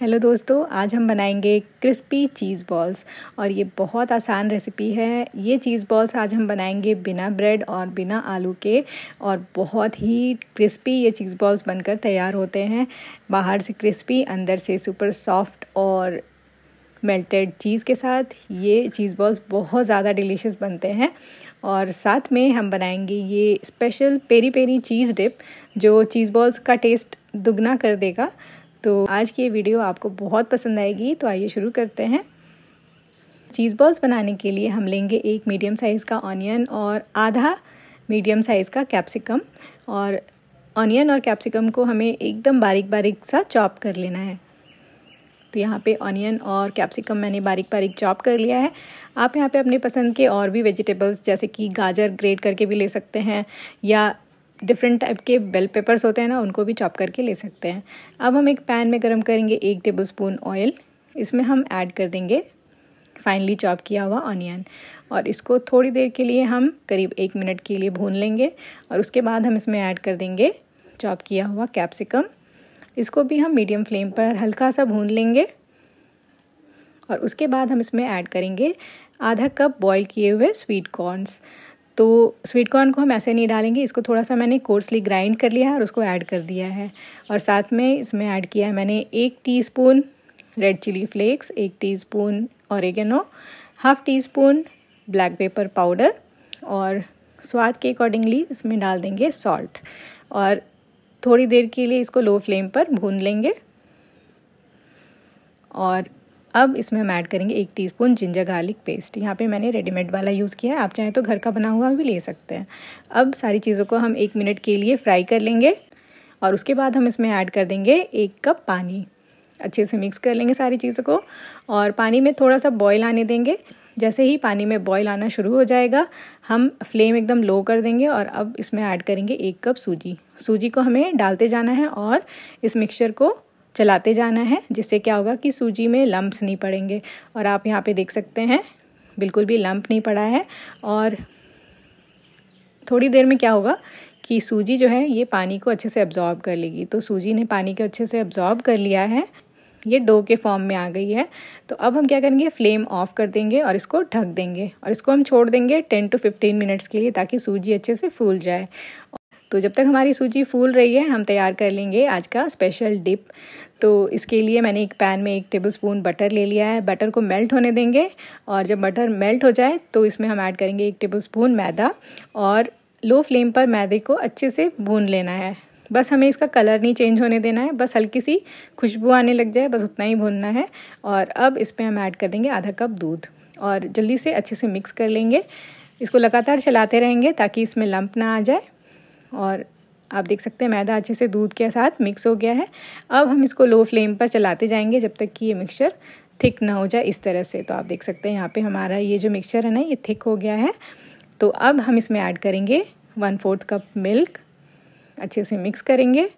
hello दोस्तों आज हम बनाएंगे क्रिस्पी चीज़ बॉल्स और ये बहुत आसान रेसिपी है ये चीज़ बॉल्स आज हम बनाएंगे बिना ब्रेड और बिना आलू के और बहुत ही क्रिस्पी ये चीज़ बॉल्स बनकर तैयार होते हैं बाहर से क्रिस्पी अंदर से सुपर सॉफ्ट और मेल्टेड चीज़ के साथ ये चीज़ बॉल्स बहुत ज़्यादा डिलीशियस बनते हैं और साथ में हम बनाएंगे ये special peri peri cheese dip जो चीज़ बॉल्स का टेस्ट दुगना कर देगा तो आज की ये वीडियो आपको बहुत पसंद आएगी तो आइए शुरू करते हैं चीज़ बॉल्स बनाने के लिए हम लेंगे एक मीडियम साइज़ का ऑनियन और आधा मीडियम साइज़ का कैप्सिकम और ऑनियन और कैप्सिकम को हमें एकदम बारीक बारीक सा चॉप कर लेना है तो यहाँ पे ऑनियन और कैप्सिकम मैंने बारीक बारीक चॉप कर लिया है आप यहाँ पे अपने पसंद के और भी वेजिटेबल्स जैसे कि गाजर ग्रेट करके भी ले सकते हैं या डिफरेंट टाइप के बेल पेपर्स होते हैं ना उनको भी चॉप करके ले सकते हैं अब हम एक पैन में गर्म करेंगे एक टेबल स्पून ऑयल इसमें हम ऐड कर देंगे फाइनली चॉप किया हुआ ऑनियन और इसको थोड़ी देर के लिए हम करीब एक मिनट के लिए भून लेंगे और उसके बाद हम इसमें ऐड कर देंगे चॉप किया हुआ कैप्सिकम इसको भी हम मीडियम फ्लेम पर हल्का सा भून लेंगे और उसके बाद हम इसमें ऐड करेंगे आधा कप बॉईल किए हुए स्वीट कॉर्नस तो स्वीट कॉर्न को हम ऐसे नहीं डालेंगे इसको थोड़ा सा मैंने कोर्सली ग्राइंड कर लिया है और उसको ऐड कर दिया है और साथ में इसमें ऐड किया है मैंने एक टीस्पून रेड चिली फ्लेक्स एक teaspoon oregano half teaspoon black pepper powder और स्वाद के अकॉर्डिंगली इसमें डाल देंगे सॉल्ट और थोड़ी देर के लिए इसको लो फ्लेम पर भून लेंगे और अब इसमें हम ऐड करेंगे एक टीस्पून जिंजर गार्लिक पेस्ट यहाँ पे मैंने रेडीमेड वाला यूज़ किया है आप चाहें तो घर का बना हुआ भी ले सकते हैं अब सारी चीज़ों को हम एक मिनट के लिए फ्राई कर लेंगे और उसके बाद हम इसमें ऐड कर देंगे एक कप पानी अच्छे से मिक्स कर लेंगे सारी चीज़ों को और पानी में थोड़ा सा बॉयल आने देंगे जैसे ही पानी में बॉयल आना शुरू हो जाएगा हम फ्लेम एकदम लो कर देंगे और अब इसमें ऐड करेंगे एक कप सूजी सूजी को हमें डालते जाना है और इस मिक्सचर को चलाते जाना है जिससे क्या होगा कि सूजी में लम्ब्स नहीं पड़ेंगे और आप यहाँ पे देख सकते हैं बिल्कुल भी लम्प नहीं पड़ा है और थोड़ी देर में क्या होगा कि सूजी जो है ये पानी को अच्छे से अब्जॉर्ब कर लेगी तो सूजी ने पानी को अच्छे से अब्जॉर्ब कर लिया है ये डो के फॉर्म में आ गई है तो अब हम क्या करेंगे फ्लेम ऑफ कर देंगे और इसको ढक देंगे और इसको हम छोड़ देंगे टेन टू फिफ्टीन मिनट्स के लिए ताकि सूजी अच्छे से फूल जाए तो जब तक हमारी सूजी फूल रही है हम तैयार कर लेंगे आज का स्पेशल डिप तो इसके लिए मैंने एक पैन में एक टेबल स्पून बटर ले लिया है बटर को मेल्ट होने देंगे और जब बटर मेल्ट हो जाए तो इसमें हम ऐड करेंगे एक टेबल स्पून मैदा और लो फ्लेम पर मैदे को अच्छे से भून लेना है बस हमें इसका कलर नहीं चेंज होने देना है बस हल्की सी खुशबू आने लग जाए बस उतना ही भूनना है और अब पर हम ऐड कर देंगे आधा कप दूध और जल्दी से अच्छे से मिक्स कर लेंगे इसको लगातार चलाते रहेंगे ताकि इसमें लंप ना आ जाए और आप देख सकते हैं मैदा अच्छे से दूध के साथ मिक्स हो गया है अब हम इसको लो फ्लेम पर चलाते जाएंगे जब तक कि ये मिक्सचर थिक ना हो जाए इस तरह से तो आप देख सकते हैं यहाँ पे हमारा ये जो मिक्सचर है ना ये थिक हो गया है तो अब हम इसमें ऐड करेंगे वन फोर्थ कप मिल्क अच्छे से मिक्स करेंगे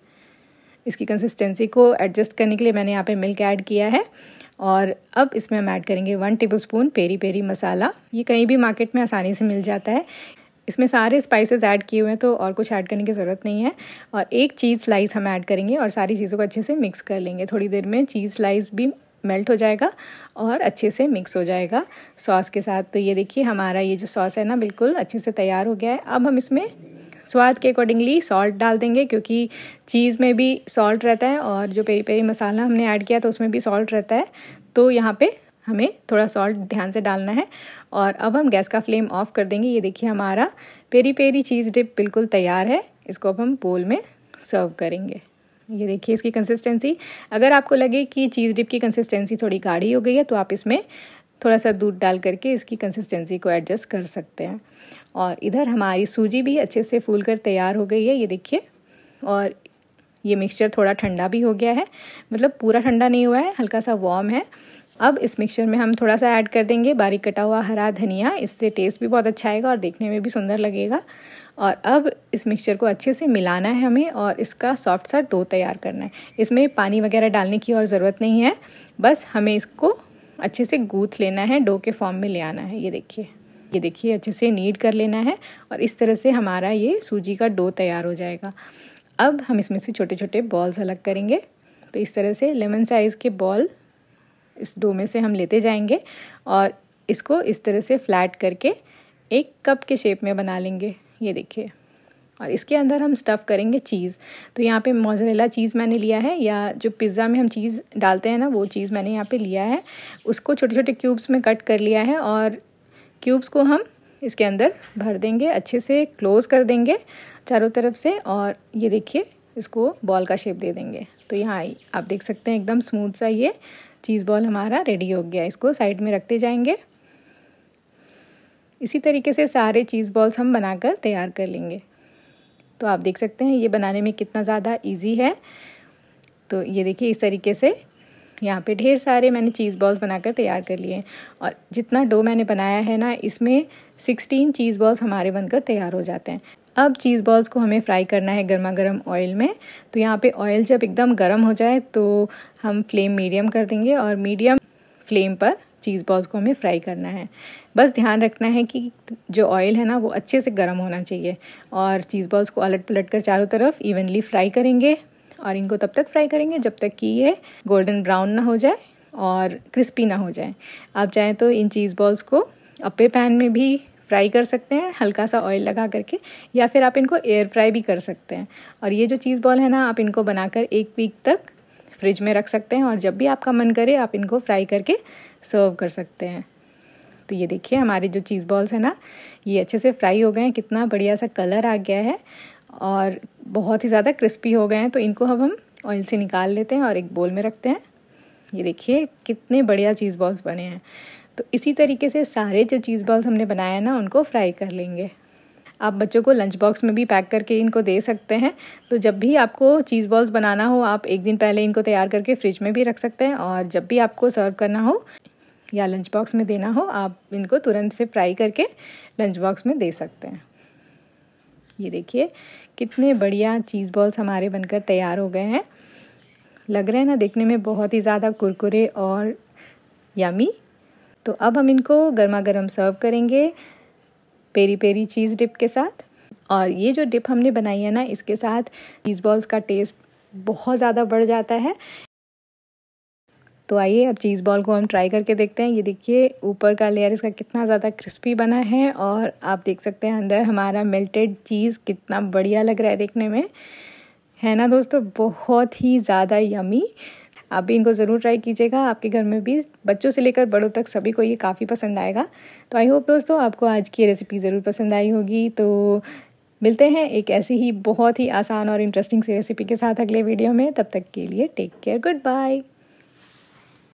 इसकी कंसिस्टेंसी को एडजस्ट करने के लिए मैंने यहाँ पे मिल्क ऐड किया है और अब इसमें हम ऐड करेंगे one spoon peri peri masala ये कहीं भी मार्केट में आसानी से मिल जाता है इसमें सारे स्पाइसेस ऐड किए हुए हैं तो और कुछ ऐड करने की ज़रूरत नहीं है और एक चीज़ स्लाइस हम ऐड करेंगे और सारी चीज़ों को अच्छे से मिक्स कर लेंगे थोड़ी देर में चीज़ स्लाइस भी मेल्ट हो जाएगा और अच्छे से मिक्स हो जाएगा सॉस के साथ तो ये देखिए हमारा ये जो सॉस है ना बिल्कुल अच्छे से तैयार हो गया है अब हम इसमें स्वाद के अकॉर्डिंगली सॉल्ट डाल देंगे क्योंकि चीज़ में भी सॉल्ट रहता है और जो पेरी पेरी मसाला हमने ऐड किया तो उसमें भी सॉल्ट रहता है तो यहाँ पे हमें थोड़ा सॉल्ट ध्यान से डालना है और अब हम गैस का फ्लेम ऑफ कर देंगे ये देखिए हमारा पेरी पेरी चीज़ डिप बिल्कुल तैयार है इसको अब हम बोल में सर्व करेंगे ये देखिए इसकी कंसिस्टेंसी अगर आपको लगे कि चीज़ डिप की कंसिस्टेंसी थोड़ी गाढ़ी हो गई है तो आप इसमें थोड़ा सा दूध डाल करके इसकी कंसिस्टेंसी को एडजस्ट कर सकते हैं और इधर हमारी सूजी भी अच्छे से फूल कर तैयार हो गई है ये देखिए और ये मिक्सचर थोड़ा ठंडा भी हो गया है मतलब पूरा ठंडा नहीं हुआ है हल्का सा वार्म है अब इस मिक्सचर में हम थोड़ा सा ऐड कर देंगे बारीक कटा हुआ हरा धनिया इससे टेस्ट भी बहुत अच्छा आएगा और देखने में भी सुंदर लगेगा और अब इस मिक्सचर को अच्छे से मिलाना है हमें और इसका सॉफ्ट सा डो तैयार करना है इसमें पानी वगैरह डालने की और ज़रूरत नहीं है बस हमें इसको अच्छे से गूथ लेना है डो के फॉर्म में ले आना है ये देखिए ये देखिए अच्छे से नीड कर लेना है और इस तरह से हमारा ये सूजी का डो तैयार हो जाएगा अब हम इसमें से छोटे छोटे बॉल्स अलग करेंगे तो इस तरह से लेमन साइज़ के बॉल इस डो में से हम लेते जाएंगे और इसको इस तरह से फ्लैट करके एक कप के शेप में बना लेंगे ये देखिए और इसके अंदर हम स्टफ़ करेंगे चीज़ तो यहाँ पे मोजरेला चीज़ मैंने लिया है या जो पिज़्ज़ा में हम चीज़ डालते हैं ना वो चीज़ मैंने यहाँ पे लिया है उसको छोटे छोटे क्यूब्स में कट कर लिया है और क्यूब्स को हम इसके अंदर भर देंगे अच्छे से क्लोज़ कर देंगे चारों तरफ से और ये देखिए इसको बॉल का शेप दे देंगे तो यहाँ आप देख सकते हैं एकदम स्मूथ सा ये चीज़ बॉल हमारा रेडी हो गया इसको साइड में रखते जाएंगे इसी तरीके से सारे चीज़ बॉल्स हम बनाकर तैयार कर लेंगे तो आप देख सकते हैं ये बनाने में कितना ज़्यादा इजी है तो ये देखिए इस तरीके से यहाँ पे ढेर सारे मैंने चीज़ बॉल्स बनाकर तैयार कर लिए हैं और जितना डो मैंने बनाया है ना इसमें सिक्सटीन चीज़ बॉल्स हमारे बनकर तैयार हो जाते हैं अब चीज़ बॉल्स को हमें फ्राई करना है गर्मा गर्म ऑयल में तो यहाँ पे ऑयल जब एकदम गर्म हो जाए तो हम फ्लेम मीडियम कर देंगे और मीडियम फ्लेम पर चीज़ बॉल्स को हमें फ्राई करना है बस ध्यान रखना है कि जो ऑयल है ना वो अच्छे से गर्म होना चाहिए और चीज़ बॉल्स को अलट पलट कर चारों तरफ इवनली फ्राई करेंगे और इनको तब तक फ्राई करेंगे जब तक कि ये गोल्डन ब्राउन ना हो जाए और क्रिस्पी ना हो जाए आप चाहें तो इन चीज़ बॉल्स को अपे पैन में भी फ्राई कर सकते हैं हल्का सा ऑयल लगा करके या फिर आप इनको एयर फ्राई भी कर सकते हैं और ये जो चीज़ बॉल है ना आप इनको बनाकर एक वीक तक फ्रिज में रख सकते हैं और जब भी आपका मन करे आप इनको फ्राई करके सर्व कर सकते हैं तो ये देखिए हमारे जो चीज़ बॉल्स हैं ना ये अच्छे से फ्राई हो गए हैं कितना बढ़िया सा कलर आ गया है और बहुत ही ज़्यादा क्रिस्पी हो गए हैं तो इनको अब हम ऑयल से निकाल लेते हैं और एक बोल में रखते हैं ये देखिए कितने बढ़िया चीज़ बॉल्स बने हैं तो इसी तरीके से सारे जो चीज़ बॉल्स हमने बनाए हैं ना उनको फ्राई कर लेंगे आप बच्चों को लंच बॉक्स में भी पैक करके इनको दे सकते हैं तो जब भी आपको चीज़ बॉल्स बनाना हो आप एक दिन पहले इनको तैयार करके फ्रिज में भी रख सकते हैं और जब भी आपको सर्व करना हो या लंच बॉक्स में देना हो आप इनको तुरंत से फ्राई करके लंच बॉक्स में दे सकते हैं ये देखिए कितने बढ़िया चीज़ बॉल्स हमारे बनकर तैयार हो गए हैं लग रहे हैं ना देखने में बहुत ही ज़्यादा कुरकुरे और यामी तो अब हम इनको गर्मा गर्म सर्व करेंगे पेरी पेरी चीज़ डिप के साथ और ये जो डिप हमने बनाई है ना इसके साथ चीज़ बॉल्स का टेस्ट बहुत ज़्यादा बढ़ जाता है तो आइए अब चीज़ बॉल को हम ट्राई करके देखते हैं ये देखिए ऊपर का लेयर इसका कितना ज़्यादा क्रिस्पी बना है और आप देख सकते हैं अंदर हमारा मेल्टेड चीज़ कितना बढ़िया लग रहा है देखने में है ना दोस्तों बहुत ही ज़्यादा यमी आप भी इनको ज़रूर ट्राई कीजिएगा आपके घर में भी बच्चों से लेकर बड़ों तक सभी को ये काफ़ी पसंद आएगा तो आई होप दोस्तों आपको आज की रेसिपी ज़रूर पसंद आई होगी तो मिलते हैं एक ऐसी ही बहुत ही आसान और इंटरेस्टिंग सी रेसिपी के साथ अगले वीडियो में तब तक के लिए टेक केयर गुड बाय